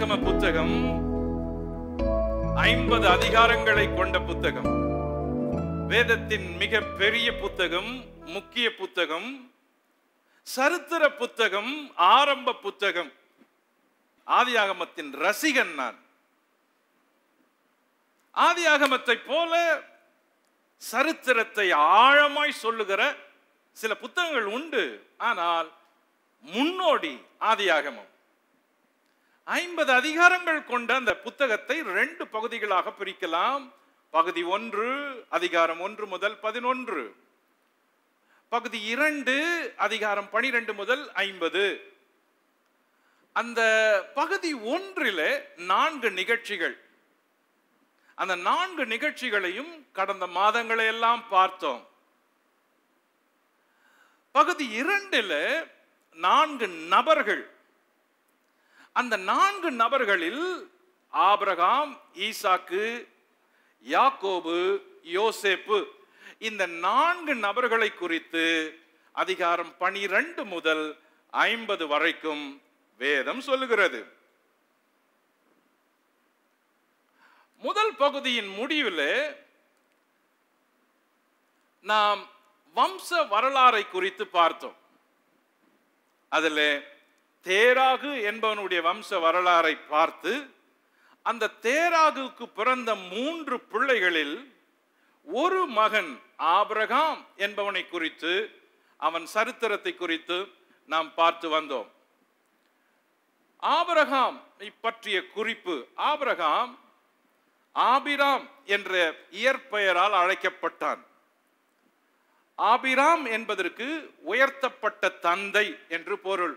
ஆதியாகம புத்தகம் ஐம்பது அதிகாரங்களை கொண்ட புத்தகம் வேதத்தின் மிக பெரிய புத்தகம் முக்கிய புத்தகம் சரித்திர புத்தகம் ஆரம்ப புத்தகம் ஆதியாகமத்தின் ரசிகன் நான் ஆதியாகமத்தை போல சரித்திரத்தை ஆழமாய் சொல்லுகிற சில புத்தகங்கள் உண்டு ஆனால் முன்னோடி ஆதியாகமம் ஐம்பது அதிகாரங்கள் கொண்ட அந்த புத்தகத்தை ரெண்டு பகுதிகளாக பிரிக்கலாம் பகுதி ஒன்று அதிகாரம் ஒன்று முதல் பதினொன்று பகுதி இரண்டு அதிகாரம் பனிரெண்டு முதல் ஐம்பது அந்த பகுதி ஒன்றில நான்கு நிகழ்ச்சிகள் அந்த நான்கு நிகழ்ச்சிகளையும் கடந்த மாதங்களை எல்லாம் பார்த்தோம் பகுதி இரண்டில் நான்கு நபர்கள் அந்த நான்கு நபர்களில் ஆபிரகாம் ஈசாக்கு யாக்கோபு யோசேப்பு இந்த நான்கு நபர்களை குறித்து அதிகாரம் பனிரெண்டு முதல் ஐம்பது வரைக்கும் வேதம் சொல்லுகிறது முதல் பகுதியின் முடிவில் நாம் வம்ச வரலாறை குறித்து பார்த்தோம் அதில் தேராகு என்பவனுடைய வம்ச வரலாறை பார்த்து அந்த தேராகுக்கு பிறந்த மூன்று பிள்ளைகளில் ஒரு மகன் ஆபிரகாம் என்பவனை குறித்து அவன் சரித்திரத்தை குறித்து நாம் பார்த்து வந்தோம் ஆபரகாம் பற்றிய குறிப்பு ஆபரகாம் ஆபிராம் என்ற இயற்பெயரால் அழைக்கப்பட்டான் ஆபிராம் என்பதற்கு உயர்த்தப்பட்ட தந்தை என்று பொருள்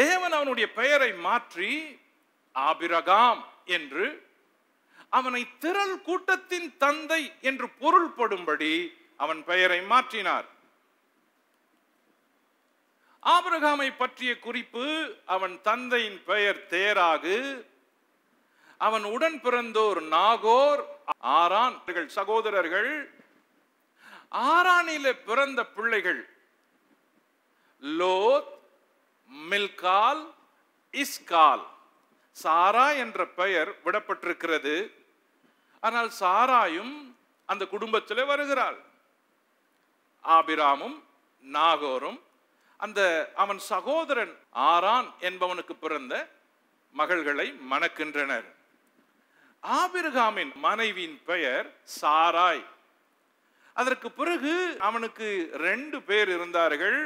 தேவன் அவனுடைய பெயரை மாற்றி ஆபிரகாம் என்று அவனை திரள் கூட்டத்தின் தந்தை என்று பொருள்படும்படி அவன் பெயரை மாற்றினார் ஆபிரகாமை பற்றிய குறிப்பு அவன் தந்தையின் பெயர் தேராகு அவன் உடன் பிறந்தோர் நாகோர் ஆரான் சகோதரர்கள் ஆரானில பிறந்த பிள்ளைகள் லோத் மில்கால் இஸ்கால் சாரா என்ற பெயர் விடப்பட்டிருக்கிறது ஆனால் சாராயும் அந்த குடும்பத்தில் வருகிறாள் ஆபிராமும் நாகோரும் அந்த அவன் சகோதரன் ஆரான் என்பவனுக்கு பிறந்த மகள்களை மணக்கின்றனர் ஆபிரகாமின் மனைவியின் பெயர் சாராய் அதற்கு பிறகு அவனுக்கு ரெண்டு பேர் இருந்தார்கள்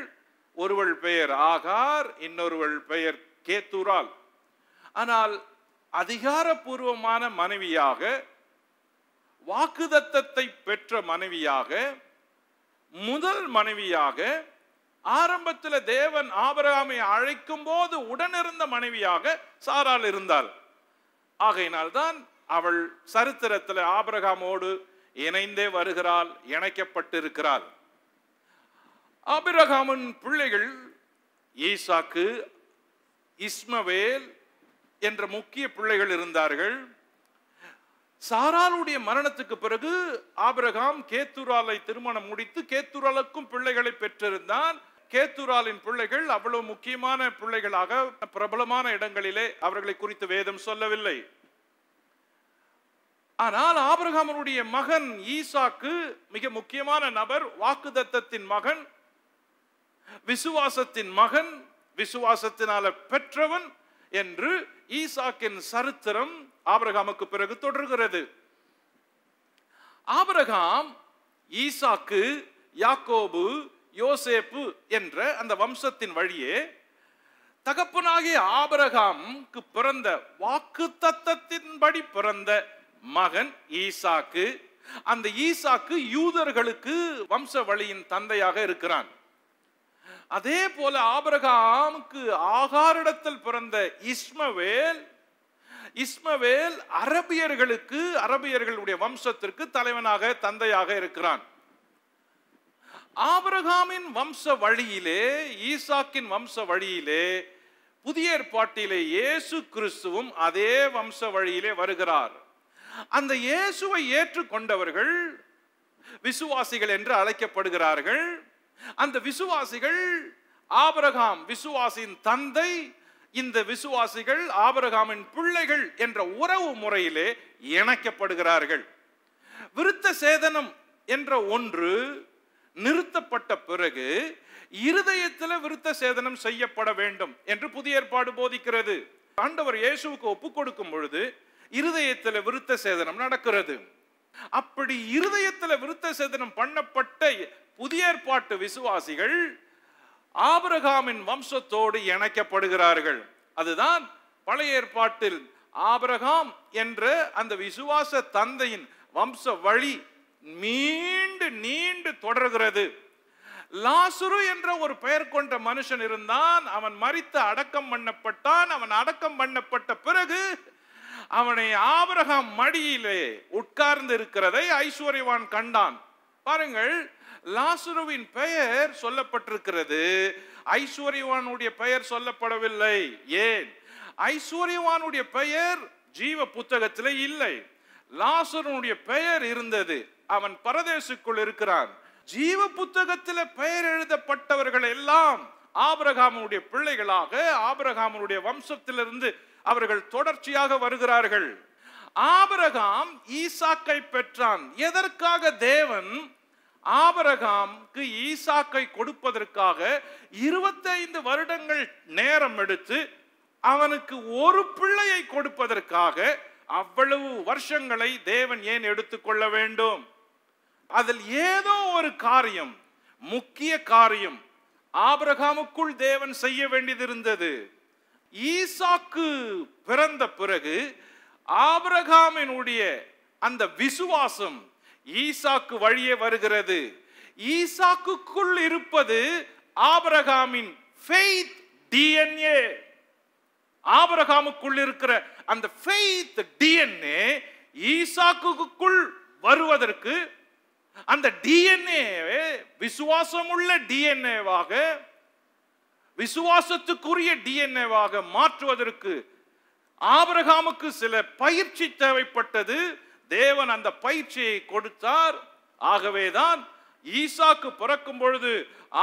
ஒருவள் பெயர் ஆகார் இன்னொருவள் பெயர் கேத்துரால் ஆனால் அதிகாரபூர்வமான மனைவியாக வாக்குதத்தத்தை பெற்ற மனைவியாக முதல் மனைவியாக ஆரம்பத்தில் தேவன் ஆபரகாமை அழைக்கும் போது உடனிருந்த மனைவியாக சாரால் இருந்தாள் ஆகையினால்தான் அவள் சரித்திரத்தில் ஆபரகாமோடு இணைந்தே வருகிறாள் இணைக்கப்பட்டிருக்கிறாள் ஆபிரகாமன் பிள்ளைகள் ஈசாக்கு இஸ்மவேல் என்ற முக்கிய பிள்ளைகள் இருந்தார்கள் சாராளுடைய மரணத்துக்கு பிறகு ஆபிரகாம் கேத்துராலை திருமணம் முடித்து கேத்துராலுக்கும் பிள்ளைகளை பெற்றிருந்தான் கேத்துராலின் பிள்ளைகள் அவ்வளவு முக்கியமான பிள்ளைகளாக பிரபலமான இடங்களிலே அவர்களை குறித்து வேதம் சொல்லவில்லை ஆனால் ஆபிரகாமனுடைய மகன் ஈசாக்கு மிக முக்கியமான நபர் வாக்குதத்தத்தின் மகன் விசுவாசத்தின் மகன் விசுவாசத்தினால பெற்றவன் என்று ஈசாக்கின் சரித்திரம் ஆபரகாமுக்கு பிறகு தொடர்கிறது ஆபரகாம் ஈசாக்கு யாக்கோபு யோசேப்பு என்ற அந்த வம்சத்தின் வழியே தகப்பனாகிய ஆபரகாம்க்கு பிறந்த வாக்கு தத்தத்தின்படி பிறந்த மகன் ஈசாக்கு அந்த ஈசாக்கு யூதர்களுக்கு வம்ச வழியின் தந்தையாக இருக்கிறான் அதே போல ஆபரகாமுக்கு ஆகாரிடத்தில் பிறந்த இஸ்மவேல் இஸ்மவேல் அரபியர்களுக்கு அரபியர்களுடைய வம்சத்திற்கு தலைவனாக தந்தையாக இருக்கிறான் ஆபரகாமின் வம்ச வழியிலே ஈசாக்கின் வம்ச வழியிலே புதிய ஏற்பாட்டிலே இயேசு கிறிஸ்துவும் அதே வம்ச வழியிலே வருகிறார் அந்த இயேசுவை ஏற்றுக்கொண்டவர்கள் விசுவாசிகள் என்று அழைக்கப்படுகிறார்கள் அந்த விசுவாசிகள் ஆபரகாம் விசுவாசின் தந்தை இந்த விசுவாசிகள் ஆபரகாமின் பிள்ளைகள் என்ற உறவு முறையிலே இணைக்கப்படுகிறார்கள் விருத்த சேதனம் என்ற ஒன்று நிறுத்தப்பட்ட பிறகு இருதயத்தில் விருத்த சேதனம் செய்யப்பட வேண்டும் என்று புதிய ஏற்பாடு போதிக்கிறது ஆண்டவர் இயேசுவுக்கு ஒப்பு கொடுக்கும் பொழுது இருதயத்தில் விருத்த சேதனம் நடக்கிறது அப்படி இருதயத்தில் விருத்த சேதனம் பண்ணப்பட்ட புதிய ஏற்பாட்டு விசுவாசிகள் ஆபரகாமின் வம்சத்தோடு இணைக்கப்படுகிறார்கள் அதுதான் பழைய ஏற்பாட்டில் ஆபரகாம் என்ற அந்த விசுவாச தந்தையின் வம்ச வழி மீண்டு நீண்டு தொடர்கிறது லாசுரு என்ற ஒரு பெயர் கொண்ட மனுஷன் இருந்தான் அவன் மறித்து அடக்கம் பண்ணப்பட்டான் அவன் அடக்கம் பண்ணப்பட்ட பிறகு அவனை ஆபரகாம் மடியிலே உட்கார்ந்து இருக்கிறதை ஐஸ்வர்யவான் கண்டான் பாருங்கள் லாசுருவின் பெயர் சொல்லப்பட்டிருக்கிறது ஐஸ்வர்யவானுடைய பெயர் சொல்லப்படவில்லை ஏன் ஐஸ்வர்யவானுடைய பெயர் ஜீவ புத்தகத்தில் இல்லை லாசுருனுடைய பெயர் இருந்தது அவன் பரதேசுக்குள் இருக்கிறான் ஜீவ புத்தகத்தில் பெயர் எழுதப்பட்டவர்கள் எல்லாம் ஆபரகாமனுடைய பிள்ளைகளாக ஆபரகாமனுடைய வம்சத்திலிருந்து அவர்கள் தொடர்ச்சியாக வருகிறார்கள் ஆபரகாம் ஈசாக்கை பெற்றான் எதற்காக தேவன் ஆபரகாம்க்கு ஈசாக்கை கொடுப்பதற்காக இருபத்தைந்து வருடங்கள் நேரம் எடுத்து அவனுக்கு ஒரு பிள்ளையை கொடுப்பதற்காக அவ்வளவு வருஷங்களை தேவன் ஏன் எடுத்துக்கொள்ள வேண்டும் அதில் ஏதோ ஒரு காரியம் முக்கிய காரியம் ஆபரகாமுக்குள் தேவன் செய்ய வேண்டியது இருந்தது ஈசாக்கு பிறந்த பிறகு ஆபரகாமினுடைய அந்த விசுவாசம் ஈசாக்கு வழியே வருகிறது ஈசாக்குக்குள் இருப்பது ஆபரகாமின் ஃபெய்த் டிஎன்ஏ ஆபரகாமுக்குள் இருக்கிற அந்த ஃபெய்த் டிஎன்ஏ ஈசாக்குக்குள் வருவதற்கு அந்த டிஎன்ஏ விசுவாசமுள்ள டிஎன்ஏவாக விசுவாசத்துக்குரிய டிஎன்ஏவாக மாற்றுவதற்கு ஆபரகாமுக்கு சில பயிற்சி தேவைப்பட்டது தேவன் அந்த பயிற்சியை கொடுத்தார் ஆகவேதான் ஈசாக்கு பிறக்கும் பொழுது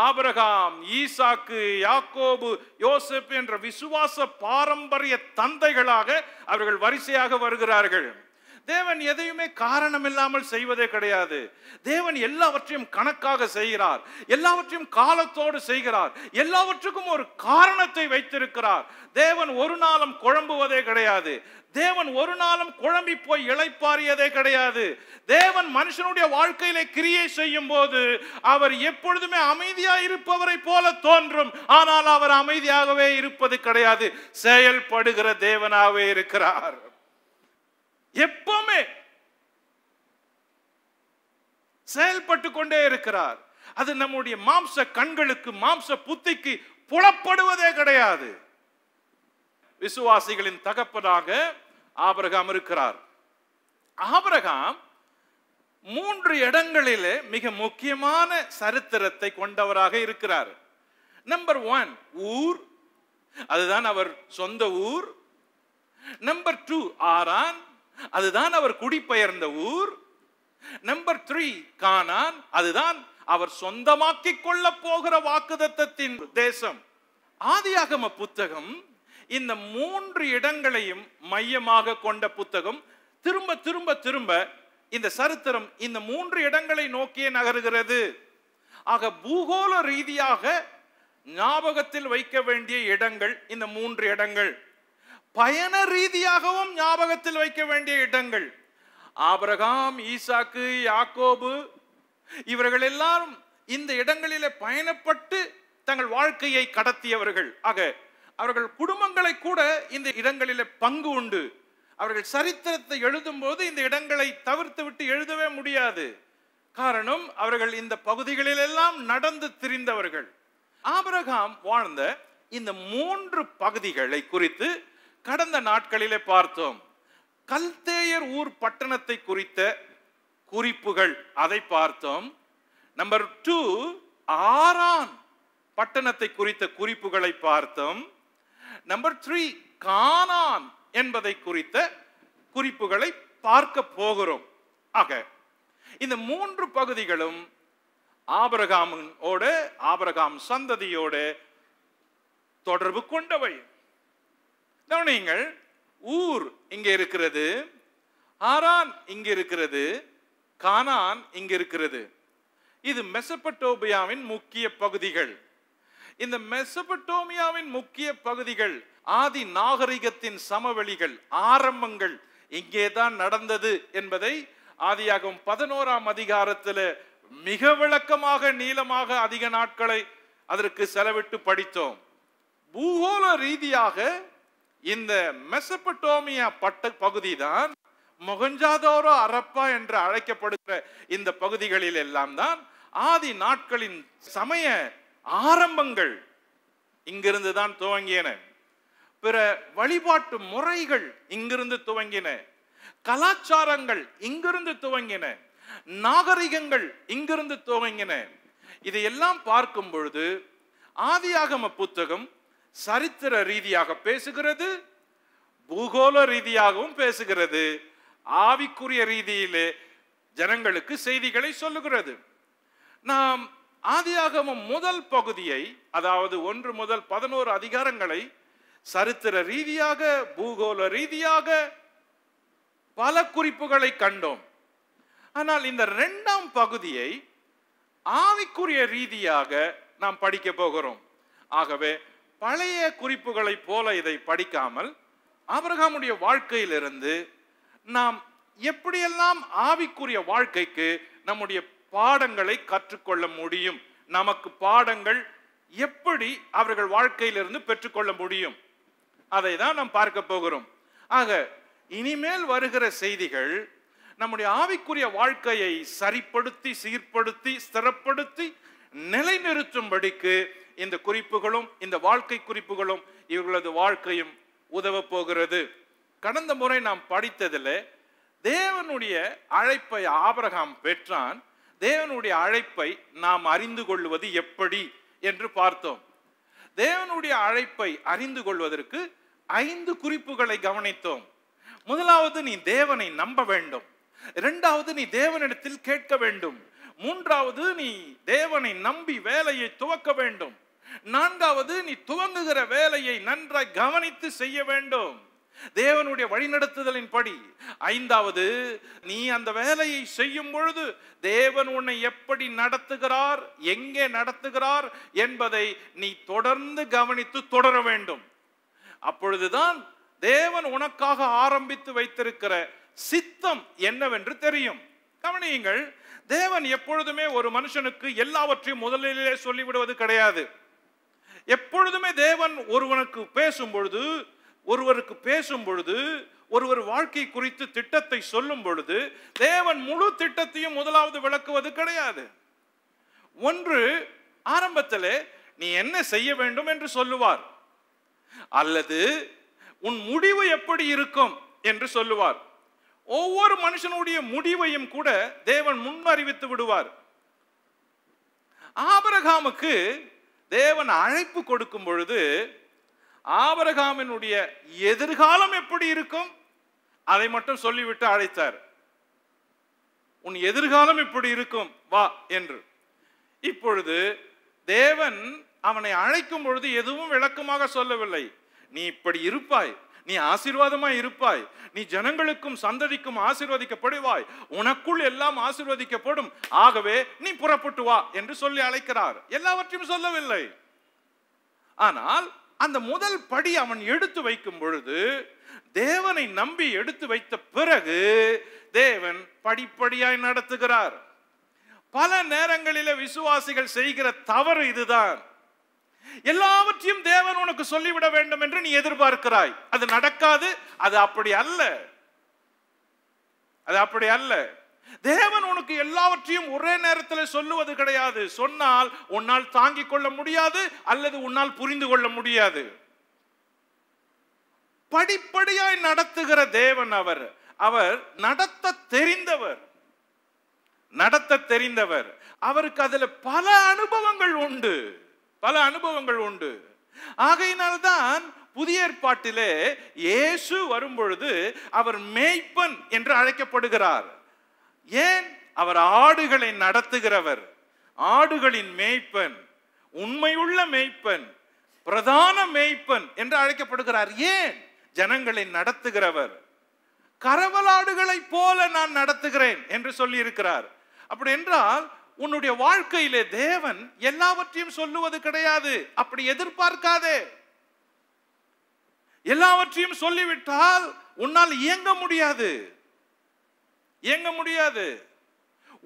ஆபரகாம் ஈசாக்கு யாக்கோபு யோசப் என்ற விசுவாச பாரம்பரிய தந்தைகளாக அவர்கள் வரிசையாக வருகிறார்கள் தேவன் எதையுமே காரணம் இல்லாமல் செய்வதே கிடையாது தேவன் எல்லாவற்றையும் கணக்காக செய்கிறார் எல்லாவற்றையும் காலத்தோடு செய்கிறார் எல்லாவற்றுக்கும் ஒரு காரணத்தை வைத்திருக்கிறார் தேவன் ஒரு நாளும் குழம்புவதே கிடையாது தேவன் ஒரு நாளும் குழம்பி போய் இழைப்பாரியதே கிடையாது தேவன் மனுஷனுடைய வாழ்க்கையில கிரியை செய்யும் போது அவர் எப்பொழுதுமே அமைதியாக இருப்பவரை போல தோன்றும் ஆனால் அவர் அமைதியாகவே இருப்பது கிடையாது செயல்படுகிற தேவனாகவே இருக்கிறார் எப்பவுமே செயல்பட்டு கொண்டே இருக்கிறார் அது நம்முடைய மாம்ச கண்களுக்கு மாம்ச புத்திக்கு புலப்படுவதே கிடையாது விசுவாசிகளின் தகப்பனாக ஆபரகாம் இருக்கிறார் ஆபரகாம் மூன்று இடங்களிலே மிக முக்கியமான சரித்திரத்தை கொண்டவராக இருக்கிறார் நம்பர் ஒன் ஊர் அதுதான் அவர் சொந்த ஊர் நம்பர் டூ ஆரான் அதுதான் அவர் குடிபெயர்ந்த ஊர் நம்பர் த்ரீ கானான் அதுதான் அவர் சொந்தமாக்கி கொள்ள போகிற வாக்குதத்தத்தின் தேசம் ஆதியாகம புத்தகம் இந்த மூன்று இடங்களையும் மையமாக கொண்ட புத்தகம் திரும்ப திரும்ப திரும்ப இந்த சரித்திரம் இந்த மூன்று இடங்களை நோக்கியே நகர்கிறது ஆக பூகோள ரீதியாக ஞாபகத்தில் வைக்க வேண்டிய இடங்கள் இந்த மூன்று இடங்கள் பயண ரீதியாகவும் ஞாபகத்தில் வைக்க வேண்டிய இடங்கள் ஆபரகாம் ஈசாக்கு யாக்கோபு இவர்கள் எல்லாரும் இந்த இடங்களிலே பயணப்பட்டு தங்கள் வாழ்க்கையை கடத்தியவர்கள் ஆக அவர்கள் குடும்பங்களை கூட இந்த இடங்களில் பங்கு உண்டு அவர்கள் சரித்திரத்தை எழுதும் போது இந்த இடங்களை தவிர்த்து விட்டு எழுதவே முடியாது காரணம் அவர்கள் இந்த பகுதிகளில் எல்லாம் நடந்து திரிந்தவர்கள் ஆபரகாம் வாழ்ந்த இந்த மூன்று பகுதிகளை குறித்து கடந்த நாட்களிலே பார்த்தோம் கல்தேயர் ஊர் பட்டணத்தை குறித்த குறிப்புகள் அதை பார்த்தோம் நம்பர் டூ ஆரான் பட்டணத்தை குறித்த குறிப்புகளை பார்த்தோம் நம்பர் த்ரீ கானான் என்பதை குறித்த குறிப்புகளை பார்க்க போகிறோம் ஆக இந்த மூன்று பகுதிகளும் ஆபரகாமோடு ஆபரகாம் சந்ததியோடு தொடர்பு கொண்டவை கவனியுங்கள் ஊர் இங்கே இருக்கிறது ஆரான் இங்கே இருக்கிறது கானான் இங்கே இருக்கிறது இது மெசபட்டோபியாவின் முக்கிய பகுதிகள் இந்த மெசபட்டோமியாவின் முக்கிய பகுதிகள் ஆதி நாகரிகத்தின் சமவெளிகள் ஆரம்பங்கள் இங்கே தான் நடந்தது என்பதை ஆதியாகும் பதினோராம் அதிகாரத்தில் மிக விளக்கமாக நீளமாக அதிக நாட்களை அதற்கு செலவிட்டு படித்தோம் பூகோள ரீதியாக இந்த மெசபட்டோமியா பட்ட பகுதி தான் மொகஞ்சாதோரோ அரப்பா என்று அழைக்கப்படுகிற இந்த பகுதிகளில் எல்லாம் தான் ஆதி நாட்களின் சமய ஆரம்பங்கள் இங்கிருந்து தான் துவங்கியன பிற வழிபாட்டு முறைகள் இங்கிருந்து துவங்கின கலாச்சாரங்கள் இங்கிருந்து துவங்கின நாகரிகங்கள் இங்கிருந்து துவங்கின இதையெல்லாம் பார்க்கும் பொழுது ஆதியாகம புத்தகம் சரித்திர ரீதியாக பேசுகிறது பூகோள ரீதியாகவும் பேசுகிறது ஆவிக்குரிய ரீதியிலே ஜனங்களுக்கு செய்திகளை சொல்லுகிறது நாம் ஆதியாகமும் முதல் பகுதியை அதாவது ஒன்று முதல் பதினோரு அதிகாரங்களை சரித்திர ரீதியாக பூகோள ரீதியாக பல குறிப்புகளை கண்டோம் ஆனால் இந்த ரெண்டாம் பகுதியை ஆவிக்குரிய ரீதியாக நாம் படிக்க போகிறோம் ஆகவே பழைய குறிப்புகளைப் போல இதை படிக்காமல் ஆபிரகாமுடைய வாழ்க்கையிலிருந்து நாம் எப்படியெல்லாம் ஆவிக்குரிய வாழ்க்கைக்கு நம்முடைய பாடங்களை கற்றுக்கொள்ள முடியும் நமக்கு பாடங்கள் எப்படி அவர்கள் வாழ்க்கையிலிருந்து பெற்றுக்கொள்ள முடியும் அதை தான் நாம் பார்க்க போகிறோம் ஆக இனிமேல் வருகிற செய்திகள் நம்முடைய ஆவிக்குரிய வாழ்க்கையை சரிப்படுத்தி சீர்படுத்தி ஸ்திரப்படுத்தி நிலைநிறுத்தும்படிக்கு இந்த குறிப்புகளும் இந்த வாழ்க்கை குறிப்புகளும் இவர்களது வாழ்க்கையும் உதவ போகிறது கடந்த முறை நாம் படித்ததில் தேவனுடைய அழைப்பை ஆபரகாம் பெற்றான் தேவனுடைய அழைப்பை நாம் அறிந்து கொள்வது எப்படி என்று பார்த்தோம் தேவனுடைய அழைப்பை அறிந்து கொள்வதற்கு ஐந்து குறிப்புகளை கவனித்தோம் முதலாவது நீ தேவனை நம்ப வேண்டும் இரண்டாவது நீ தேவனிடத்தில் கேட்க வேண்டும் மூன்றாவது நீ தேவனை நம்பி வேலையை துவக்க வேண்டும் நான்காவது நீ துவங்குகிற வேலையை நன்றாய் கவனித்து செய்ய வேண்டும் தேவனுடைய வழிநடத்துதலின் படி ஐந்தாவது நீ அந்த வேலையை செய்யும் பொழுது தேவன் உன்னை எப்படி நடத்துகிறார் எங்கே நடத்துகிறார் என்பதை நீ தொடர்ந்து கவனித்து தொடர வேண்டும் அப்பொழுதுதான் தேவன் உனக்காக ஆரம்பித்து வைத்திருக்கிற சித்தம் என்னவென்று தெரியும் கவனியுங்கள் தேவன் எப்பொழுதுமே ஒரு மனுஷனுக்கு எல்லாவற்றையும் முதலிலே சொல்லிவிடுவது கிடையாது எப்பொழுதுமே தேவன் ஒருவனுக்கு பேசும் பொழுது ஒருவருக்கு பேசும் பொழுது ஒருவர் வாழ்க்கை குறித்து திட்டத்தை சொல்லும் பொழுது தேவன் முழு திட்டத்தையும் முதலாவது விளக்குவது கிடையாது ஒன்று ஆரம்பத்தில் நீ என்ன செய்ய வேண்டும் என்று சொல்லுவார் அல்லது உன் முடிவு எப்படி இருக்கும் என்று சொல்லுவார் ஒவ்வொரு மனுஷனுடைய முடிவையும் கூட தேவன் முன் அறிவித்து விடுவார் ஆபரகாமுக்கு தேவன் அழைப்பு கொடுக்கும் பொழுது ஆபரகாமினுடைய எதிர்காலம் எப்படி இருக்கும் அதை மட்டும் சொல்லிவிட்டு அழைத்தார் உன் எதிர்காலம் இப்படி இருக்கும் வா என்று இப்பொழுது தேவன் அவனை அழைக்கும் பொழுது எதுவும் விளக்கமாக சொல்லவில்லை நீ இப்படி இருப்பாய் நீ ஆசீர்வாதமாய் இருப்பாய் நீ ஜனங்களுக்கும் சந்ததிக்கும் ஆசீர்வதிக்கப்படுவாய் உனக்குள் எல்லாம் ஆசீர்வதிக்கப்படும் ஆகவே நீ புறப்பட்டு வா என்று சொல்லி அழைக்கிறார் எல்லாவற்றையும் சொல்லவில்லை ஆனால் அந்த முதல் படி அவன் எடுத்து வைக்கும் பொழுது தேவனை நம்பி எடுத்து வைத்த பிறகு தேவன் படிப்படியாய் நடத்துகிறார் பல நேரங்களில விசுவாசிகள் செய்கிற தவறு இதுதான் எல்லாவற்றையும் தேவன் உனக்கு சொல்லிவிட வேண்டும் என்று நீ எதிர்பார்க்கிறாய் அது நடக்காது அது அப்படி அல்ல அது அப்படி அல்ல தேவன் உனக்கு எல்லாவற்றையும் ஒரே நேரத்தில் சொல்லுவது கிடையாது சொன்னால் உன்னால் தாங்கிக் கொள்ள முடியாது அல்லது உன்னால் புரிந்து கொள்ள முடியாது படிப்படியாய் நடத்துகிற தேவன் அவர் அவர் நடத்த தெரிந்தவர் நடத்த தெரிந்தவர் அவருக்கு அதில் பல அனுபவங்கள் உண்டு பல அனுபவங்கள் உண்டு ஆகையினால்தான் புதிய ஏற்பாட்டிலே இயேசு வரும்பொழுது அவர் மேய்ப்பன் என்று அழைக்கப்படுகிறார் ஏன் அவர் ஆடுகளை நடத்துகிறவர் ஆடுகளின் மேய்ப்பன் உண்மையுள்ள மேய்ப்பன் பிரதான மேய்ப்பன் என்று அழைக்கப்படுகிறார் ஏன் ஜனங்களை நடத்துகிறவர் கரவலாடுகளைப் போல நான் நடத்துகிறேன் என்று சொல்லி இருக்கிறார் அப்படி என்றால் உன்னுடைய வாழ்க்கையிலே தேவன் எல்லாவற்றையும் சொல்லுவது கிடையாது அப்படி எதிர்பார்க்காதே எல்லாவற்றையும் சொல்லிவிட்டால் உன்னால் இயங்க முடியாது இயங்க முடியாது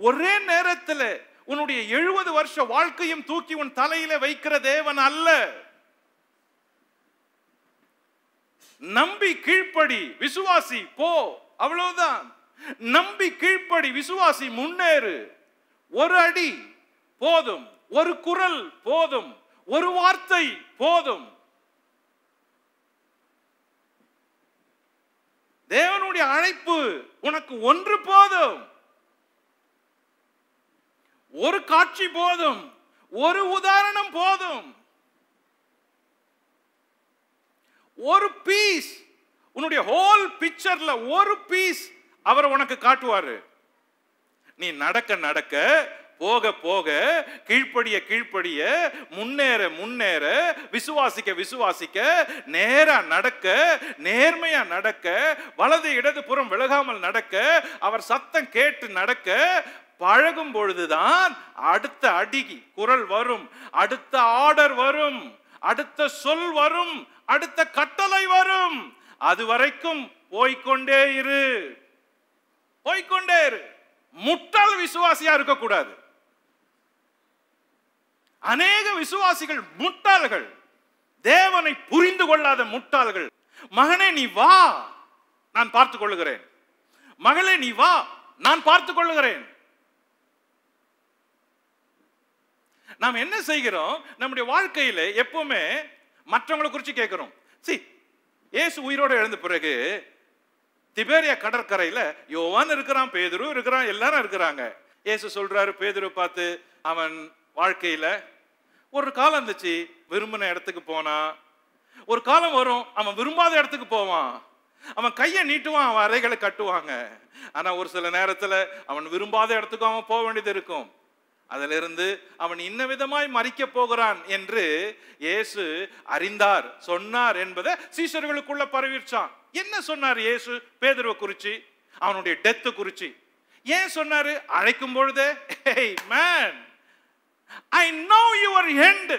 ஒரே நேரத்தில் உன்னுடைய எழுபது வருஷ வாழ்க்கையும் தூக்கி உன் தலையில வைக்கிற தேவன் அல்ல நம்பி கீழ்ப்படி விசுவாசி போ அவ்வளவுதான் நம்பி கீழ்ப்படி விசுவாசி முன்னேறு ஒரு அடி போதும் ஒரு குரல் போதும் ஒரு வார்த்தை போதும் தேவனுடைய அழைப்பு உனக்கு ஒன்று போதும் ஒரு காட்சி போதும் ஒரு உதாரணம் போதும் ஒரு பீஸ் உன்னுடைய ஹோல் பிக்சர்ல ஒரு பீஸ் அவர் உனக்கு காட்டுவாரு நீ நடக்க நடக்க போக போக கீழ்ப்படிய கீழ்ப்படிய முன்னேற முன்னேற விசுவாசிக்க விசுவாசிக்க நேரா நடக்க நேர்மையா நடக்க வலது இடது புறம் விலகாமல் நடக்க அவர் சத்தம் கேட்டு நடக்க பழகும் பொழுதுதான் அடுத்த அடி குரல் வரும் அடுத்த ஆர்டர் வரும் அடுத்த சொல் வரும் அடுத்த கட்டளை வரும் அது வரைக்கும் போய்கொண்டே இரு போய்கொண்டே இரு முட்டாள் விசுவாசியா இருக்கக்கூடாது அநேக விசுவாசிகள் முட்டாள்கள் தேவனை புரிந்து கொள்ளாத முட்டாள்கள் மகனே நீ வா நான் பார்த்துக் கொள்ளுகிறேன் மகளே நீ வா நான் பார்த்துக் கொள்ளுகிறேன் நாம் என்ன செய்கிறோம் நம்முடைய வாழ்க்கையில் எப்பவுமே மற்றவங்களை குறித்து கேட்கிறோம் சி ஏசு உயிரோடு எழுந்த பிறகு திபேரிய கடற்கரையில் யோவான் இருக்கிறான் பேதரும் இருக்கிறான் எல்லாரும் இருக்கிறாங்க ஏசு சொல்றாரு பேதரு பார்த்து அவன் வாழ்க்கையில ஒரு காலம் இருந்துச்சு விரும்பின இடத்துக்கு போனான் ஒரு காலம் வரும் அவன் விரும்பாத இடத்துக்கு போவான் அவன் கையை நீட்டுவான் அவன் அறைகளை கட்டுவாங்க ஆனா ஒரு சில நேரத்துல அவன் விரும்பாத இடத்துக்கும் அவன் போக வேண்டியது இருக்கும் அதிலிருந்து அவன் இன்ன விதமாய் மறிக்க போகிறான் என்று இயேசு அறிந்தார் சொன்னார் என்பதை சீசர்களுக்குள்ள பரவிச்சான் என்ன சொன்னார் இயேசு பேதர்வை குறித்து அவனுடைய டெத்து குறித்து ஏன் சொன்னார் அழைக்கும் பொழுது man I know your end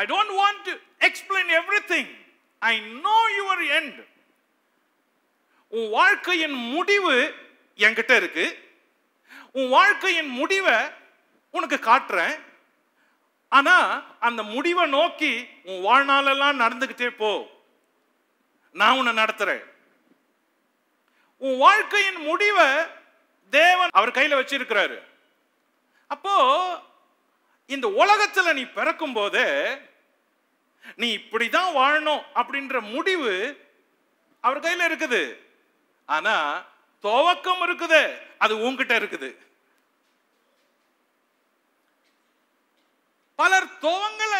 I don't want to explain everything I know your end உன் வாழ்க்கையின் முடிவு என்கிட்ட இருக்கு உன் வாழ்க்கையின் முடிவை உனக்கு காட்டுறேன் ஆனா அந்த முடிவை நோக்கி உன் வாழ்நாளெல்லாம் நடந்துகிட்டே போ நான் உன்னை நடத்துறேன் உன் வாழ்க்கையின் முடிவை தேவன் அவர் கையில வச்சிருக்கிறாரு அப்போ இந்த உலகத்துல நீ பிறக்கும் போதே நீ இப்படிதான் வாழணும் அப்படின்ற முடிவு அவர் கையில இருக்குது ஆனால் துவக்கம் இருக்குது அது உங்ககிட்ட இருக்குது பலர் துவங்கல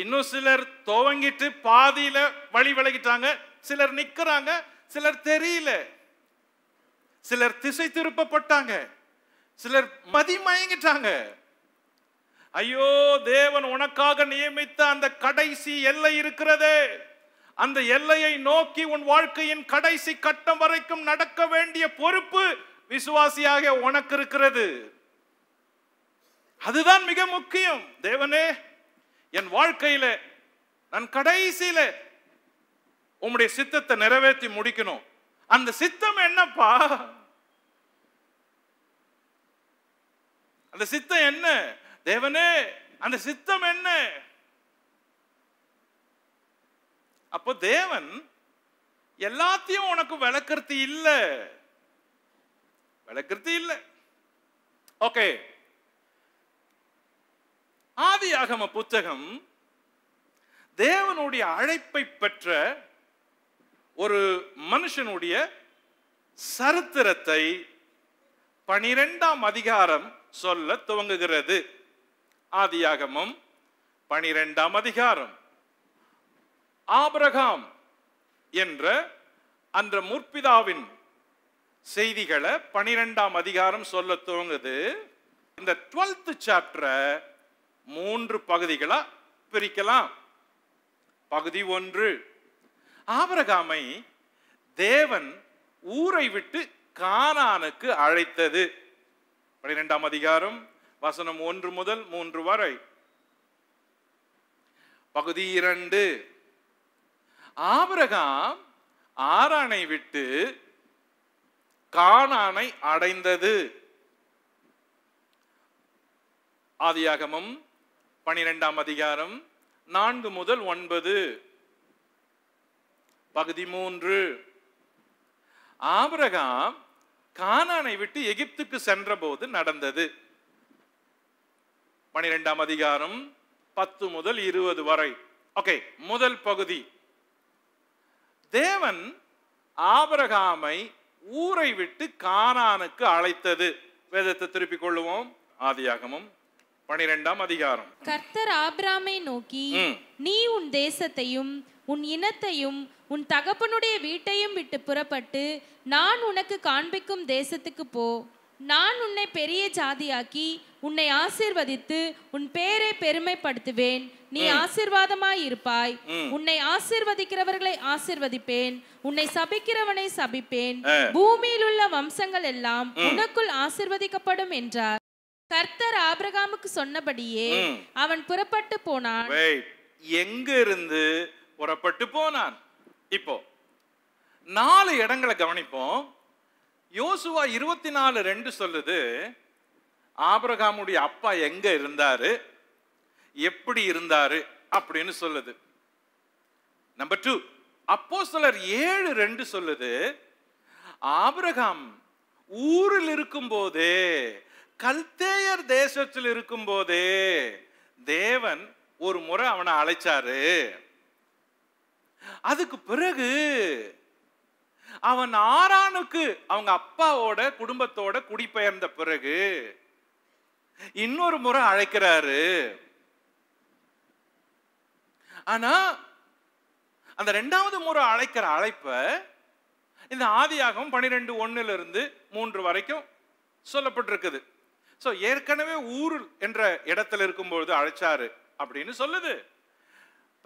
இன்னும் சிலர் துவங்கிட்டு பாதியில வழி விலகிட்டாங்க சிலர் நிக்கிறாங்க சிலர் தெரியல சிலர் திசை திருப்பப்பட்டாங்க சிலர் மதிமயங்கிட்டாங்க ஐயோ தேவன் உனக்காக நியமித்த அந்த கடைசி எல்லை இருக்கிறதே அந்த எல்லையை நோக்கி உன் வாழ்க்கையின் கடைசி கட்டம் வரைக்கும் நடக்க வேண்டிய பொறுப்பு விசுவாசியாக உனக்கு இருக்கிறது அதுதான் மிக முக்கியம் தேவனே என் வாழ்க்கையில நான் கடைசியில உம்முடைய சித்தத்தை நிறைவேற்றி முடிக்கணும் அந்த சித்தம் என்னப்பா அந்த சித்தம் என்ன தேவனே அந்த சித்தம் என்ன அப்போ தேவன் எல்லாத்தையும் உனக்கு விளக்கிறது இல்லை விளக்கிறது இல்லை ஓகே ஆதியாகம புத்தகம் தேவனுடைய அழைப்பை பெற்ற ஒரு மனுஷனுடைய சரித்திரத்தை பனிரெண்டாம் அதிகாரம் சொல்ல துவங்குகிறது ஆதியாகமும் பனிரெண்டாம் அதிகாரம் ஆபரகாம் என்ற அந்த முற்பிதாவின் செய்திகளை பனிரெண்டாம் அதிகாரம் சொல்ல துவங்குது இந்த டுவெல்த் சாப்டரை மூன்று பகுதிகளாக பிரிக்கலாம் பகுதி ஒன்று ஆபரகாமை தேவன் ஊரை விட்டு கானானுக்கு அழைத்தது பனிரெண்டாம் அதிகாரம் வசனம் ஒன்று முதல் மூன்று வரை பகுதி இரண்டு ஆபரகாம் ஆரானை விட்டு கானானை அடைந்தது ஆதியாகமும் பனிரெண்டாம் அதிகாரம் நான்கு முதல் ஒன்பது பகுதி மூன்று ஆபரகாம் கானானை விட்டு எகிப்துக்கு சென்றபோது நடந்தது பனிரெண்டாம் அதிகாரம் பத்து முதல் இருபது வரை ஓகே முதல் பகுதி தேவன் ஆபரகாமை ஊரை விட்டு கானானுக்கு அழைத்தது வேதத்தை திருப்பிக் கொள்ளுவோம் ஆதியாகமும் பனிரெண்டாம் அதிகாரம் கர்த்தர் ஆபிராமை நோக்கி நீ உன் தேசத்தையும் உன் இனத்தையும் உன் தகப்பனுடைய வீட்டையும் விட்டு புறப்பட்டு நான் உனக்கு காண்பிக்கும் தேசத்துக்கு போ நான் உன்னை பெரிய ஜாதியாக்கி உன்னை ஆசிர்வதித்து உன் பேரை பெருமைப்படுத்துவேன் நீ ஆசிர்வாதமாய் இருப்பாய் உன்னை ஆசிர்வதிக்கிறவர்களை ஆசிர்வதிப்பேன் உன்னை சபிக்கிறவனை சபிப்பேன் பூமியில் உள்ள வம்சங்கள் எல்லாம் உனக்குள் ஆசிர்வதிக்கப்படும் என்றார் கர்த்தர் ஆபிரகாமுக்கு சொன்னபடியே அவன் புறப்பட்டு போனான் எங்க இருந்து புறப்பட்டு போனான் இப்போ நாலு இடங்களை கவனிப்போம் யோசுவா இருபத்தி நாலு ரெண்டு சொல்லுது ஆபிரகாமுடைய அப்பா எங்க இருந்தாரு எப்படி இருந்தாரு அப்படின்னு சொல்லுது நம்பர் டூ அப்போ சிலர் ஏழு ரெண்டு சொல்லுது ஆபிரகாம் ஊரில் இருக்கும் போதே கல்தேயர் தேசத்தில் இருக்கும்போது தேவன் ஒரு முறை அவனை அழைச்சாரு அதுக்கு பிறகு அவன் ஆறானுக்கு அவங்க அப்பாவோட குடும்பத்தோட குடிபெயர்ந்த பிறகு இன்னொரு முறை அழைக்கிறாரு ஆனா அந்த ரெண்டாவது முறை அழைக்கிற அழைப்ப இந்த ஆதியாகம் பனிரெண்டு ஒன்னுல இருந்து மூன்று வரைக்கும் சொல்லப்பட்டிருக்குது ஸோ ஏற்கனவே ஊர் என்ற இடத்துல இருக்கும்பொழுது அழைச்சாரு அப்படின்னு சொல்லுது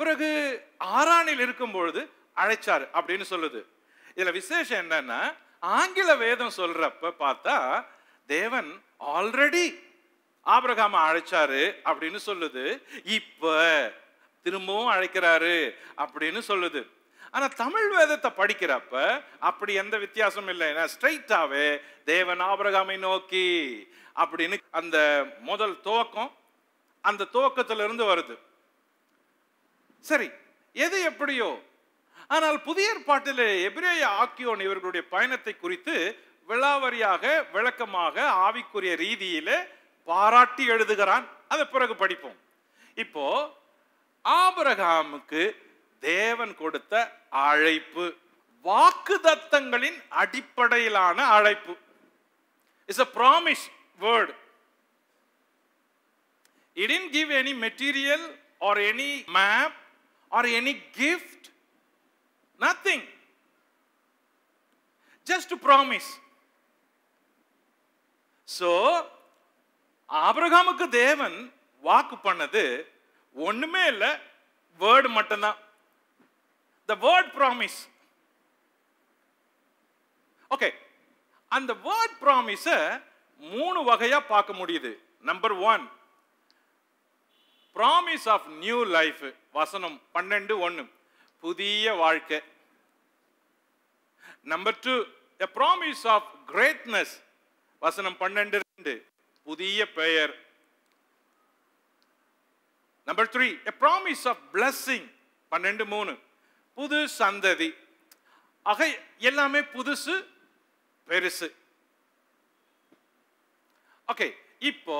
பிறகு ஆறானில் இருக்கும்பொழுது அழைச்சாரு அப்படின்னு சொல்லுது இதில் விசேஷம் என்னன்னா ஆங்கில வேதம் சொல்றப்ப பார்த்தா தேவன் ஆல்ரெடி ஆபிரகாம அழைச்சாரு அப்படின்னு சொல்லுது இப்போ திரும்பவும் அழைக்கிறாரு அப்படின்னு சொல்லுது ஆனால் தமிழ் வேதத்தை படிக்கிறப்ப அப்படி எந்த வித்தியாசமும் இல்லை ஏன்னா ஸ்ட்ரைட்டாகவே தேவன் ஆபரகாமை நோக்கி அப்படின்னு அந்த முதல் துவக்கம் அந்த துவக்கத்திலிருந்து வருது சரி எது எப்படியோ ஆனால் புதிய ஏற்பாட்டில் எபிரேய ஆக்கியோன் இவர்களுடைய பயணத்தை குறித்து விழாவரியாக விளக்கமாக ஆவிக்குரிய ரீதியில் பாராட்டி எழுதுகிறான் அதை பிறகு படிப்போம் இப்போ ஆபரகாமுக்கு தேவன் கொடுத்த அழைப்பு வாக்கு தத்தங்களின் அடிப்படையிலான அழைப்பு it's a promise word it in give any material or any map or any gift nothing just promise so ஆபிரகாமுக்கு தேவன் வாக்கு பண்ணது ஒன்றுமே இல்லை வேர்டு மட்டும்தான் த வேர்ட் ப்ராமிஸ் ஓகே அந்த வேர்ட் ப்ராமிஸை மூணு வகையா பார்க்க முடியுது number one promise of new life வசனம் பன்னெண்டு ஒன்று புதிய வாழ்க்கை number two a promise of greatness வசனம் பன்னெண்டு ரெண்டு புதிய பெயர் number three a promise of blessing பன்னெண்டு மூணு புது சந்ததி ஆக எல்லாமே புதுசு பெருசு ஓகே இப்போ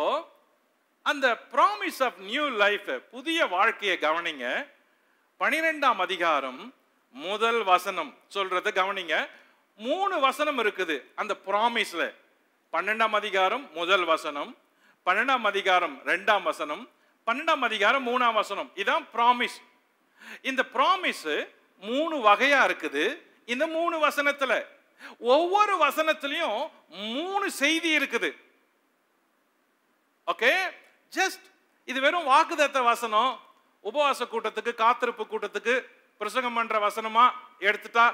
அந்த ப்ராமிஸ் ஆஃப் நியூ லைஃப் புதிய வாழ்க்கையை கவனிங்க பனிரெண்டாம் அதிகாரம் முதல் வசனம் சொல்றது கவனிங்க மூணு வசனம் இருக்குது அந்த ப்ராமிஸ்ல பன்னெண்டாம் அதிகாரம் முதல் வசனம் பன்னெண்டாம் அதிகாரம் ரெண்டாம் வசனம் பன்னெண்டாம் அதிகாரம் மூணாம் வசனம் இதான் ப்ராமிஸ் இந்த ப்ராமிஸ் மூணு வகையா இருக்குது இந்த மூணு வசனத்துல ஒவ்வொரு வசனத்திலையும் மூணு செய்தி இருக்குது ஓகே ஜஸ்ட் இது வெறும் வாக்குதத்த வசனம் உபவாச கூட்டத்துக்கு காத்திருப்பு கூட்டத்துக்கு பிரசங்கம் பண்ற வசனமா எடுத்துட்டா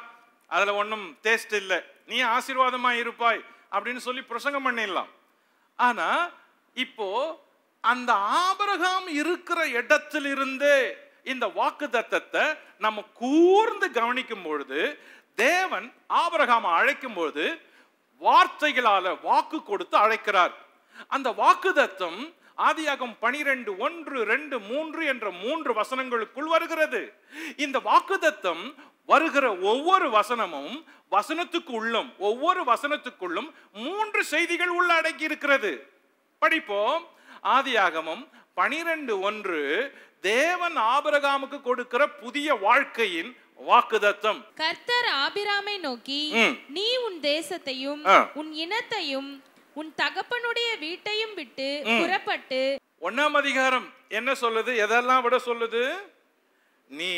அதுல ஒன்றும் டேஸ்ட் இல்லை நீ ஆசீர்வாதமா இருப்பாய் அப்படின்னு சொல்லி பிரசங்கம் பண்ணிடலாம் ஆனா இப்போ அந்த ஆபரகம் இருக்கிற இடத்திலிருந்தே இந்த வாக்கு தத்தத்தை நம்ம கூர்ந்து கவனிக்கும் பொழுது தேவன் ஆபரகாம அழைக்கும் பொழுது வார்த்தைகளால வாக்கு கொடுத்து அழைக்கிறார் அந்த வாக்கு தத்தம் ஆதியாகம் பனிரெண்டு ஒன்று ரெண்டு மூன்று என்ற மூன்று வசனங்களுக்குள் வருகிறது இந்த வாக்குதத்தம் வருகிற ஒவ்வொரு வசனமும் வசனத்துக்கு உள்ளும் ஒவ்வொரு வசனத்துக்குள்ளும் மூன்று செய்திகள் உள்ள அடக்கி இருக்கிறது படிப்போம் ஆதியாகமும் பனிரெண்டு ஒன்று தேவன் ஆபிரகாமுக்கு கொடுக்கிற புதிய வாழ்க்கையின் வாக்குதத்தம் கர்த்தர் ஆபிராமை நோக்கி நீ உன் தேசத்தையும் உன் இனத்தையும் உன் தகப்பனுடைய வீட்டையும் விட்டு புறப்பட்டு ஒன்னாம் அதிகாரம் என்ன சொல்லுது எதெல்லாம் விட சொல்லுது நீ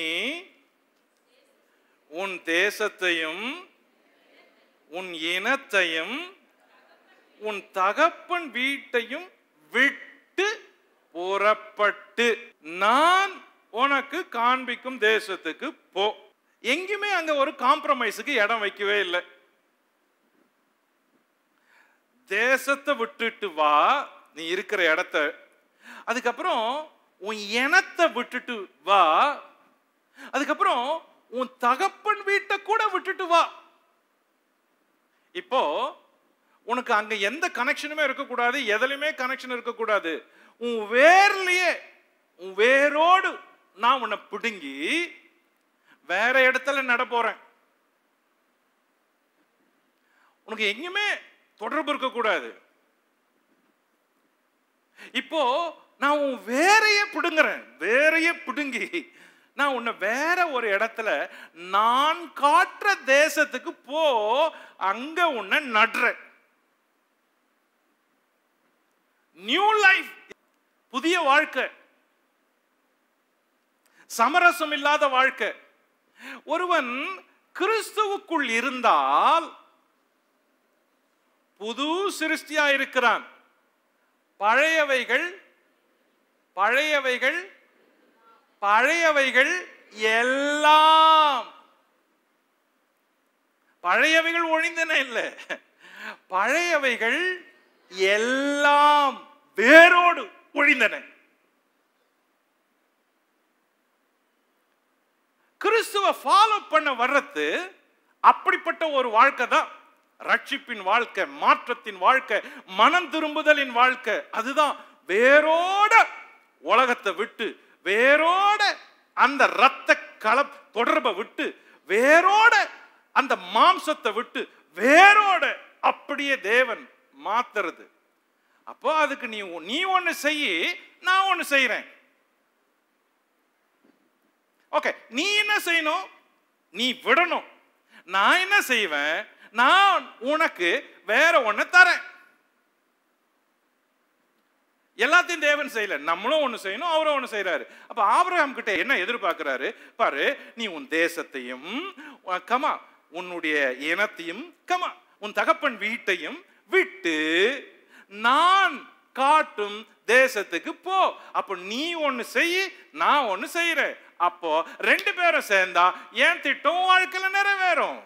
உன் தேசத்தையும் உன் இனத்தையும் உன் தகப்பன் வீட்டையும் விட்டு புறப்பட்டு நான் உனக்கு காண்பிக்கும் தேசத்துக்கு போ எங்கேயுமே அங்க ஒரு காம்ப்ரமைஸுக்கு இடம் வைக்கவே இல்லை தேசத்தை விட்டுட்டு வா நீ இருக்கிற இடத்த அதுக்கப்புறம் உன் இனத்தை விட்டுட்டு வா அதுக்கப்புறம் உன் தகப்பன் வீட்டை கூட விட்டுட்டு வா இப்போ உனக்கு அங்க எந்த கனெக்ஷனுமே இருக்கக்கூடாது எதுலையுமே கனெக்ஷன் இருக்கக்கூடாது உன் வேர்லயே உன் வேரோடு நான் உன்னை பிடுங்கி வேற இடத்துல நட போறேன் உனக்கு எங்கேயுமே தொடர்பு இருக்கக்கூடாது இப்போ நான் உன் வேறைய பிடுங்குறேன் வேறைய பிடுங்கி நான் உன்னை வேற ஒரு இடத்துல நான் காட்டுற தேசத்துக்கு போ அங்க உன்னை நடுறேன் நியூ லைஃப் புதிய வாழ்க்கை சமரசம் இல்லாத வாழ்க்கை ஒருவன் கிறிஸ்துவுக்குள் இருந்தால் புது சிருஷ்டியா இருக்கிறான் பழையவைகள் பழையவைகள் பழையவைகள் எல்லாம் பழையவைகள் ஒழிந்தன இல்லை பழையவைகள் எல்லாம் வேரோடு ஒழிந்தன கிறிஸ்துவ ஃபாலோ பண்ண வர்றது அப்படிப்பட்ட ஒரு வாழ்க்கை தான் ரட்சிப்பின் வாழ்க்கை மாற்றத்தின் வாழ்க்கை மனம் திரும்புதலின் வாழ்க்கை அதுதான் வேரோட உலகத்தை விட்டு வேரோட அந்த ரத்த கல தொடர்பை விட்டு வேரோட அந்த மாம்சத்தை விட்டு வேரோட அப்படியே தேவன் மாத்துறது அப்போ அதுக்கு நீ நீ ஒன்று செய்ய நான் ஒன்று செய்கிறேன் ஓகே நீ என்ன செய்யணும் நீ விடணும் நான் என்ன செய்வேன் நான் உனக்கு வேற ஒன்று தரேன் எல்லாத்தையும் தேவன் செய்யல நம்மளும் ஒன்று செய்யணும் அவரும் ஒன்று செய்கிறாரு அப்போ ஆபிரகாம் கிட்ட என்ன எதிர்பார்க்குறாரு பாரு நீ உன் தேசத்தையும் கமா உன்னுடைய இனத்தையும் கமா உன் தகப்பன் வீட்டையும் விட்டு நான் காட்டும் தேசத்துக்கு போ அப்போ நீ ஒன்று செய் நான் ஒன்று செய்கிறேன் அப்போ ரெண்டு பேரும் சேர்ந்தா என் திட்டம் வாழ்க்கையில் நிறைவேறும்